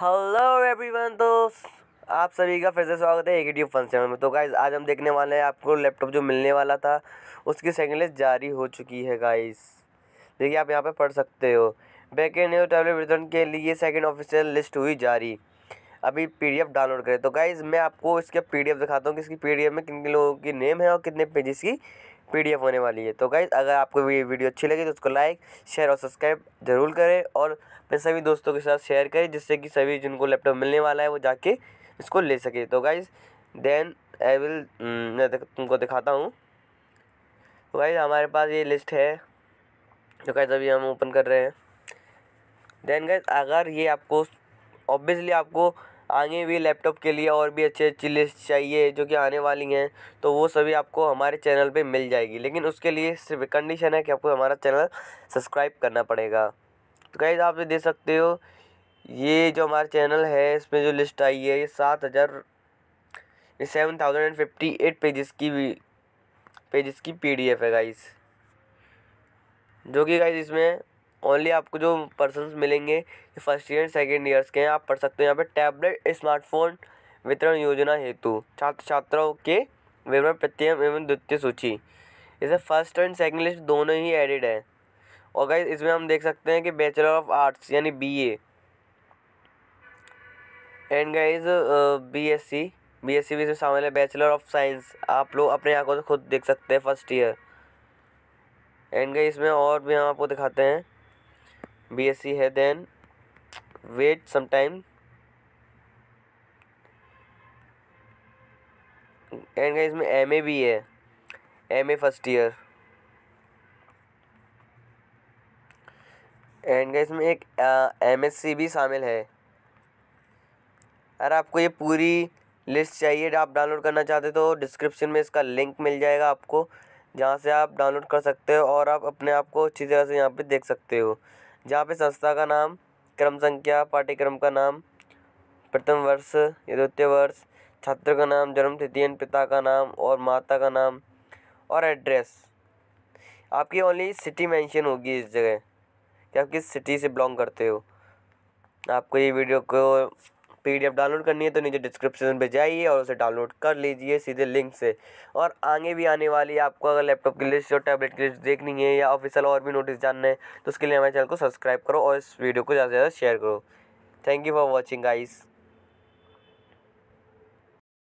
hello everyone दोस्त आप सभी का फिर से स्वागत है एक डी फन चैनल में तो गाइज आज हम देखने वाले हैं आपको लैपटॉप जो मिलने वाला था उसकी सेकेंड लिस्ट जारी हो चुकी है गाइज देखिए आप यहाँ पे पढ़ सकते हो back and new tablet return के लिए सेकेंड ऑफिशियल लिस्ट हुई जारी अभी पी डाउनलोड करें तो गाइज़ मैं आपको इसके पी दिखाता हूँ कि इसकी पी में किन किन लोगों की नेम है और कितने पेजेस की पीडीएफ होने वाली है तो गाइज़ अगर आपको ये वीडियो अच्छी लगी तो उसको लाइक शेयर और सब्सक्राइब ज़रूर करें और अपने सभी दोस्तों के साथ शेयर करें जिससे कि सभी जिनको लैपटॉप मिलने वाला है वो जाके इसको ले सके तो गाइज़ देन आई विल मैं तुमको दिखाता हूँ तो गाइज़ हमारे पास ये लिस्ट है जो तो गाइज अभी हम ओपन कर रहे हैं देन गाइज अगर ये आपको ऑब्वियसली आपको आगे भी लैपटॉप के लिए और भी अच्छी अच्छी लिस्ट चाहिए जो कि आने वाली हैं तो वो सभी आपको हमारे चैनल पे मिल जाएगी लेकिन उसके लिए सिर्फ कंडीशन है कि आपको हमारा चैनल सब्सक्राइब करना पड़ेगा तो गाइज आप दे देख सकते हो ये जो हमारा चैनल है इसमें जो लिस्ट आई है ये सात हज़ार seven thousand and fifty eight pages की भी पेजेस की पीडीएफ है गाइस जो कि गाइस इसमें ओनली आपको जो पर्सन मिलेंगे फर्स्ट ईयर सेकेंड ईयर्स के हैं आप पढ़ सकते हो यहाँ पर टैबलेट स्मार्टफोन वितरण योजना हेतु छात्र छात्राओं के विवरण प्रत्येक एवं द्वितीय सूची इसे फर्स्ट एंड सेकेंड लिस्ट दोनों ही एडिड है और गाइज इसमें हम देख सकते हैं कि बैचलर ऑफ आर्ट्स यानी B and guys B S C B S C भी इसमें शामिल है बैचलर ऑफ साइंस आप लोग अपने आंखों से खुद देख सकते हैं फर्स्ट ईयर एंड गाइज इसमें और भी हम आपको दिखाते हैं सी है देन वेट समाइम एंड गाइस में एम भी है M A first year and guys में एक एम एस सी भी शामिल है अगर आपको ये पूरी लिस्ट चाहिए आप डाउनलोड करना चाहते तो डिस्क्रिप्शन में इसका लिंक मिल जाएगा आपको जहाँ से आप डाउनलोड कर सकते हो और आप अपने आप को अच्छी तरह से यहाँ पे देख सकते हो जहाँ पे संस्था का नाम क्रम संख्या पाठ्यक्रम का नाम प्रथम वर्ष द्वितीय वर्ष छात्र का नाम जन्म तिथि पिता का नाम और माता का नाम और एड्रेस आपकी ओनली सिटी मेंशन होगी इस जगह कि आप किस सिटी से बिलोंग करते हो आपको ये वीडियो को पीडीएफ डाउनलोड करनी है तो नीचे डिस्क्रिप्शन पे जाइए और उसे डाउनलोड कर लीजिए सीधे लिंक से और आगे भी आने वाली है आपको अगर लैपटॉप की लिस्ट और टैबलेट की लिस्ट देखनी है या ऑफिसल और भी नोटिस जानना है तो उसके लिए हमारे चैनल को सब्सक्राइब करो और इस वीडियो को ज़्यादा से ज़्यादा शेयर करो thank you for watching eyes